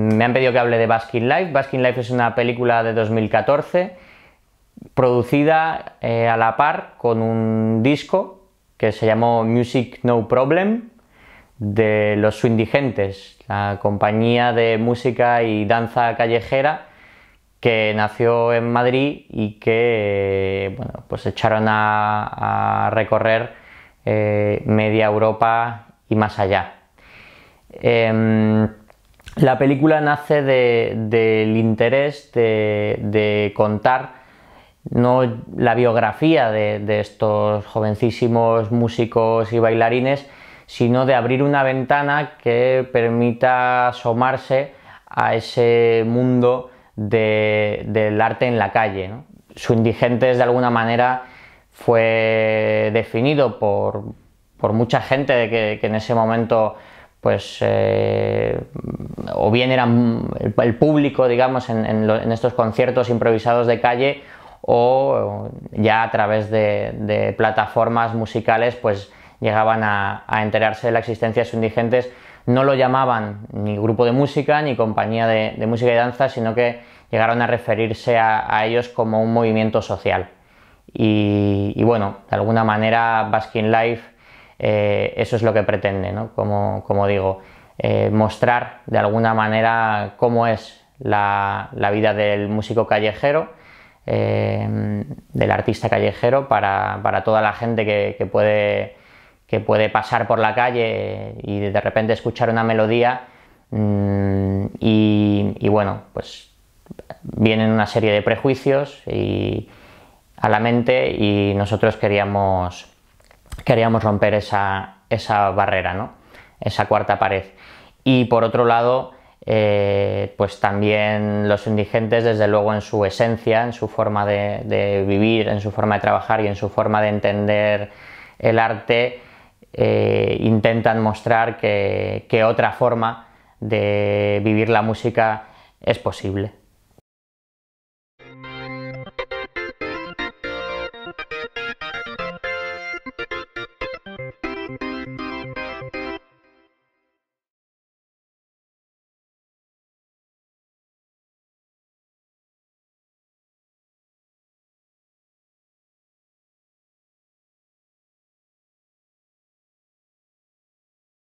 Me han pedido que hable de Baskin Life. Baskin Life es una película de 2014 producida eh, a la par con un disco que se llamó Music No Problem de los Suindigentes, la compañía de música y danza callejera que nació en Madrid y que eh, bueno, pues echaron a, recorrer eh, media Europa y más allá. Em, la película nace del interés de, contar no la biografía de, estos jovencísimos músicos y bailarines, sino de abrir una ventana que permita asomarse a ese mundo del arte en la calle. Su indigentes de alguna manera fue definido por, mucha gente que, en ese momento pues eh, o bien eran el público, digamos, en, estos conciertos improvisados de calle o ya a través de, plataformas musicales, pues llegaban a, enterarse de la existencia de sus indigentes. No lo llamaban ni grupo de música ni compañía de, música y danza, sino que llegaron a referirse a, ellos como un movimiento social. Y, bueno, de alguna manera Baskin Life eh, eso es lo que pretende, ¿no? como digo, eh, mostrar de alguna manera cómo es la, vida del músico callejero, eh, del artista callejero, para, toda la gente que, puede, que puede pasar por la calle y de repente escuchar una melodía. Mm, y, bueno, pues vienen una serie de prejuicios y, a la mente y nosotros queríamos, queríamos romper esa, esa barrera, ¿no? esa cuarta pared. Y por otro lado, eh, pues también los indigentes, desde luego en su esencia, en su forma de, vivir, en su forma de trabajar y en su forma de entender el arte, eh, intentan mostrar que otra forma de vivir la música es posible.